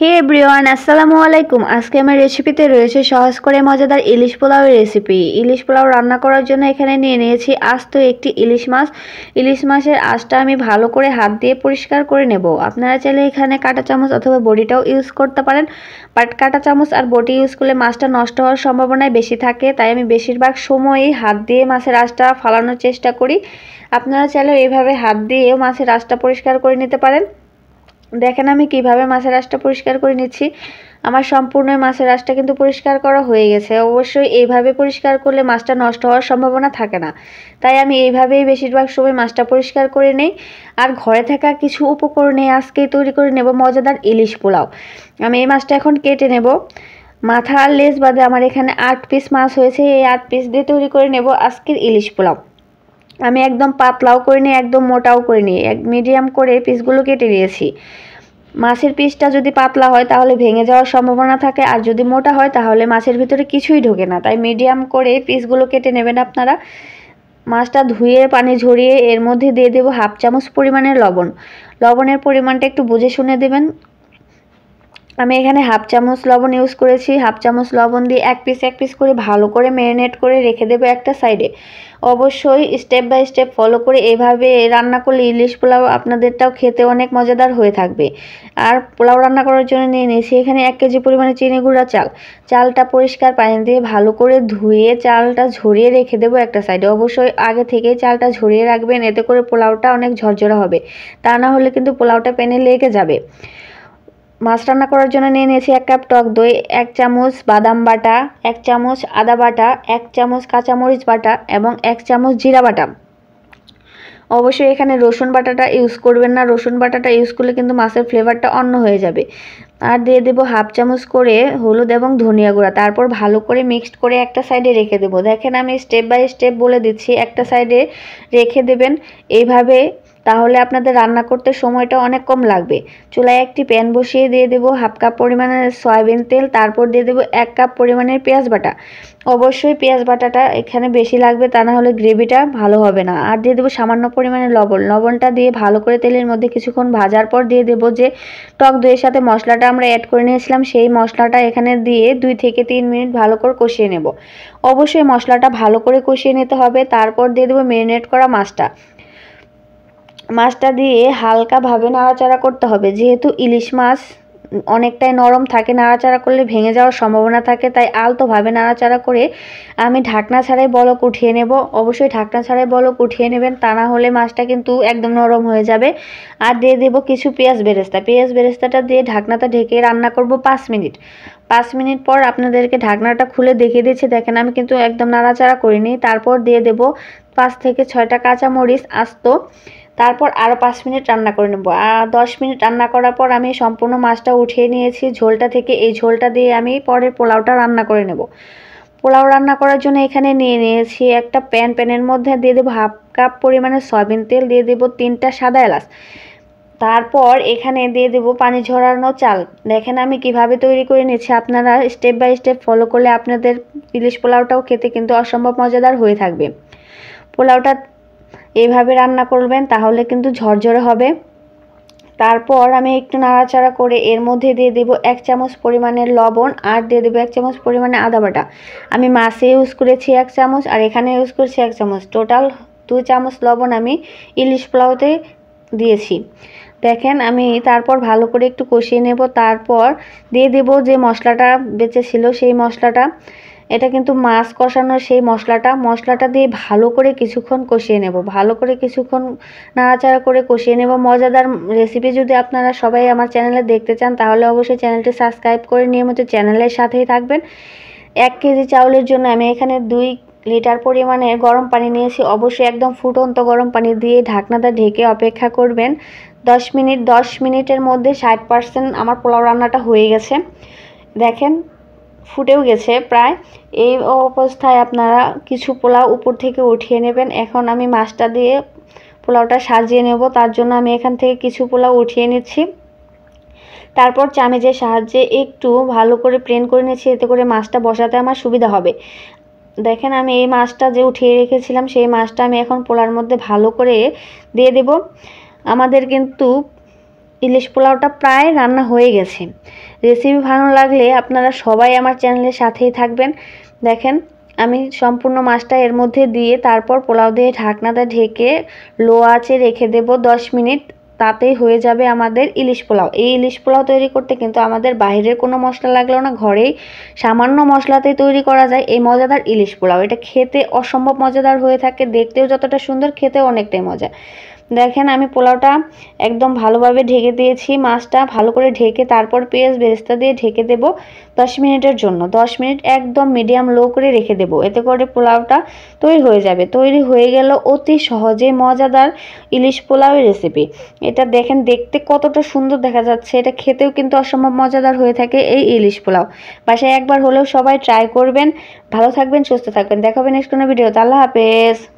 হে everyone আসসালামু আলাইকুম আজকে আমার রেসিপিতে রয়েছে সহজ করে মজাদার ইলিশ পোলাওয়ের রেসিপি ইলিশ পোলাও রান্না করার জন্য এখানে নিয়ে নিয়েছি আস্ত একটি ইলিশ মাছ ইলিশ মাছের আঁশটা আমি ভালো করে হাত দিয়ে পরিষ্কার করে নেব আপনারা চাইলে এখানে কাটা চামচ অথবা বডিটাও ইউজ করতে পারেন বাট কাটা চামচ আর বটি ইউজ করলে মাছটা নষ্ট হওয়ার সম্ভাবনায় বেশি থাকে তাই আমি বেশিরভাগ সময়ই হাত দিয়ে মাছের আঁশটা ফালানোর চেষ্টা করি আপনারা চাইলেও এভাবে হাত দিয়েও মাছের আঁশটা পরিষ্কার করে নিতে পারেন দেখেন আমি কিভাবে মাছের রাসটা পরিষ্কার করে নিচ্ছি আমার সম্পূর্ণ মাছের রাসটা কিন্তু পরিষ্কার করা হয়ে গেছে অবশ্যই এইভাবে পরিষ্কার করলে মাছটা নষ্ট হওয়ার সম্ভাবনা থাকে না তাই আমি এইভাবেই বেশিরভাগ সময় মাছটা পরিষ্কার করে নেই আর ঘরে থাকা কিছু উপকরণে আজকেই তৈরি করে নেব মজাদার ইলিশ পোলাও আমি এই মাছটা এখন কেটে নেব মাথা আর লেজ বাদে আমার এখানে আট পিস মাছ হয়েছে এই আট পিস দিয়ে তৈরি করে নেব আজকের ইলিশ পোলাও আমি একদম পাতলাও করে নিই একদম মোটাও করে নিই এক মিডিয়াম করে পিসগুলো কেটে নিয়েছি মাছের পিসটা যদি পাতলা হয় তাহলে ভেঙে যাওয়ার সম্ভাবনা থাকে আর যদি মোটা হয় তাহলে মাছের ভিতরে কিছুই ঢোকে না তাই মিডিয়াম করে পিসগুলো কেটে নেবেন আপনারা মাছটা ধুয়ে পানি ঝরিয়ে এর মধ্যে দিয়ে দেবো হাফ চামচ পরিমাণের লবণ লবণের পরিমাণটা একটু বুঝে শুনে দেবেন আমি এখানে হাফ চামচ লবণ ইউজ করেছি হাফ চামচ লবণ দিয়ে এক পিস এক পিস করে ভালো করে ম্যারিনেট করে রেখে দেবো একটা সাইডে অবশ্যই স্টেপ বাই স্টেপ ফলো করে এভাবে রান্না করলে ইলিশ পোলাও আপনাদেরটাও খেতে অনেক মজাদার হয়ে থাকবে আর পোলাও রান্না করার জন্য নিয়ে নিয়েছি এখানে এক কেজি পরিমাণে চিনি গুঁড়া চাল চালটা পরিষ্কার পানি দিয়ে ভালো করে ধুয়ে চালটা ঝরিয়ে রেখে দেবো একটা সাইডে অবশ্যই আগে থেকে চালটা ঝরিয়ে রাখবেন এতে করে পোলাওটা অনেক ঝরঝরা হবে তা না হলে কিন্তু পোলাওটা প্যানে লেগে যাবে মাছ রান্না করার জন্য নিয়ে নিয়েছি এক কাপ টক দই এক চামচ বাদাম বাটা এক চামচ আদা বাটা এক চামচ কাঁচামরিচ বাটা এবং এক চামচ জিরা বাটা অবশ্যই এখানে রসুন বাটাটা ইউজ করবেন না রসুন বাটাটা ইউজ করলে কিন্তু মাছের ফ্লেভারটা অন্য হয়ে যাবে আর দিয়ে দেবো হাফ চামচ করে হলুদ এবং ধনিয়া গুঁড়া তারপর ভালো করে মিক্সড করে একটা সাইডে রেখে দেবো দেখেন আমি স্টেপ বাই স্টেপ বলে দিচ্ছি একটা সাইডে রেখে দেবেন এইভাবে তাহলে আপনাদের রান্না করতে সময়টা অনেক কম লাগবে চুলায় একটি প্যান বসিয়ে দিয়ে দেবো হাফ কাপ পরিমাণের সয়াবিন তেল তারপর দিয়ে দেবো এক কাপ পরিমাণের পেঁয়াজ বাটা অবশ্যই পেঁয়াজ বাটাটা এখানে বেশি লাগবে তা না হলে গ্রেভিটা ভালো হবে না আর দিয়ে দেবো সামান্য পরিমাণে লবণ লবণটা দিয়ে ভালো করে তেলের মধ্যে কিছুক্ষণ ভাজার পর দিয়ে দেবো যে টক দইয়ের সাথে মশলাটা আমরা অ্যাড করে নিয়েছিলাম সেই মশলাটা এখানে দিয়ে দুই থেকে তিন মিনিট ভালো করে কষিয়ে নেব অবশ্যই মশলাটা ভালো করে কষিয়ে নিতে হবে তারপর দিয়ে দেবো মেরিনেট করা মাছটা মাছটা দিয়ে হালকাভাবে নাড়াচাড়া করতে হবে যেহেতু ইলিশ মাছ অনেকটাই নরম থাকে নাড়াচাড়া করলে ভেঙে যাওয়ার সম্ভাবনা থাকে তাই আলতোভাবে নাড়াচাড়া করে আমি ঢাকনা ছাড়াই বলক উঠিয়ে নেব অবশ্যই ঢাকনা ছাড়াই বলক উঠিয়ে নেবেন তা না হলে মাছটা কিন্তু একদম নরম হয়ে যাবে আর দিয়ে দেব কিছু পেঁয়াজ বেরেস্তা পেঁয়াজ বেরেস্তাটা দিয়ে ঢাকনাটা ঢেকে রান্না করব পাঁচ মিনিট পাঁচ মিনিট পর আপনাদেরকে ঢাকনাটা খুলে দেখিয়ে দিচ্ছে দেখেন আমি কিন্তু একদম নাড়াচাড়া করিনি তারপর দিয়ে দেব পাঁচ থেকে ছয়টা কাঁচামরিচ আস্ত তারপর আরও পাঁচ মিনিট রান্না করে আর দশ মিনিট রান্না করার পর আমি সম্পূর্ণ মাছটা উঠিয়ে নিয়েছি ঝোলটা থেকে এই ঝোলটা দিয়ে আমি পরের পোলাওটা রান্না করে নেব পোলাও রান্না করার জন্য এখানে নিয়ে নিয়েছি একটা প্যান প্যানের মধ্যে দিয়ে দেবো হাফ কাপ পরিমাণে সয়াবিন তেল দিয়ে দেবো তিনটা সাদা এলাচ তারপর এখানে দিয়ে দেবো পানি ঝরানো চাল দেখেন আমি কিভাবে তৈরি করে নিয়েছি আপনারা স্টেপ বাই স্টেপ ফলো করলে আপনাদের ইলিশ পোলাওটাও খেতে কিন্তু অসম্ভব মজাদার হয়ে থাকবে পোলাওটা এইভাবে রান্না করবেন তাহলে কিন্তু ঝরঝরে হবে তারপর আমি একটু নাড়াচাড়া করে এর মধ্যে দিয়ে দেব এক চামচ পরিমাণের লবণ আর দিয়ে দেবো এক চামচ পরিমাণে আদা বাটা আমি মাছে ইউজ করেছি এক চামচ আর এখানে ইউজ করেছি এক চামচ টোটাল দু চামচ লবণ আমি ইলিশ পোলাওতে দিয়েছি দেখেন আমি তারপর ভালো করে একটু কষিয়ে নেব তারপর দিয়ে দেব যে মশলাটা বেঁচেছিল সেই মশলাটা এটা কিন্তু মাছ কষানোর সেই মশলাটা মশলাটা দিয়ে ভালো করে কিছুক্ষণ কষিয়ে নেব ভালো করে কিছুক্ষণ নাড়াচাড়া করে কষিয়ে নেব মজাদার রেসিপি যদি আপনারা সবাই আমার চ্যানেলে দেখতে চান তাহলে অবশ্যই চ্যানেলটি সাবস্ক্রাইব করে নিয়মিত চ্যানেলের সাথেই থাকবেন এক কেজি চাউলের জন্য আমি এখানে দুই লিটার পরিমাণে গরম পানি নিয়েছি অবশ্যই একদম ফুটন্ত গরম পানি দিয়ে ঢাকনাটা ঢেকে অপেক্ষা করবেন দশ মিনিট দশ মিনিটের মধ্যে ষাট পার্সেন্ট আমার পোলাও রান্নাটা হয়ে গেছে দেখেন ফুটেও গেছে প্রায় এই অবস্থায় আপনারা কিছু পোলাও উপর থেকে উঠিয়ে নেবেন এখন আমি মাছটা দিয়ে পোলাওটা সাজিয়ে নেব তার জন্য আমি এখান থেকে কিছু পোলাও উঠিয়ে নিচ্ছি তারপর চামেজের সাহায্যে একটু ভালো করে প্লেন করে নিচ্ছি এতে করে মাছটা বসাতে আমার সুবিধা হবে দেখেন আমি এই মাছটা যে উঠিয়ে রেখেছিলাম সেই মাছটা আমি এখন পোলার মধ্যে ভালো করে দিয়ে দেব আমাদের কিন্তু ইলিশ পোলাওটা প্রায় রান্না হয়ে গেছে রেসিপি ভালো লাগলে আপনারা সবাই আমার চ্যানেলের সাথেই থাকবেন দেখেন আমি সম্পূর্ণ মাছটা এর মধ্যে দিয়ে তারপর পোলাও দিয়ে ঢাকনাটা ঢেকে লো আঁচে রেখে দেব দশ মিনিট তাতেই হয়ে যাবে আমাদের ইলিশ পোলাও এই ইলিশ পোলাও তৈরি করতে কিন্তু আমাদের বাইরের কোনো মশলা লাগলো না ঘরেই সামান্য মশলাতেই তৈরি করা যায় এই মজাদার ইলিশ পোলাও এটা খেতে অসম্ভব মজাদার হয়ে থাকে দেখতেও যতটা সুন্দর খেতেও অনেকটাই মজা দেখেন আমি পোলাওটা একদম ভালোভাবে ঢেকে দিয়েছি মাছটা ভালো করে ঢেকে তারপর পেঁয়াজ বেরেস্তা দিয়ে ঢেকে দেব দশ মিনিটের জন্য দশ মিনিট একদম মিডিয়াম লো করে রেখে দেব এতে করে পোলাওটা তৈরি হয়ে যাবে তৈরি হয়ে গেল অতি সহজে মজাদার ইলিশ পোলাওয়ের রেসিপি এটা দেখেন দেখতে কতটা সুন্দর দেখা যাচ্ছে এটা খেতেও কিন্তু অসম্ভব মজাদার হয়ে থাকে এই ইলিশ পোলাও বাসায় একবার হলেও সবাই ট্রাই করবেন ভালো থাকবেন সুস্থ থাকবেন দেখাবেন নেক্সট কোনো ভিডিও আল্লাহ হাফেজ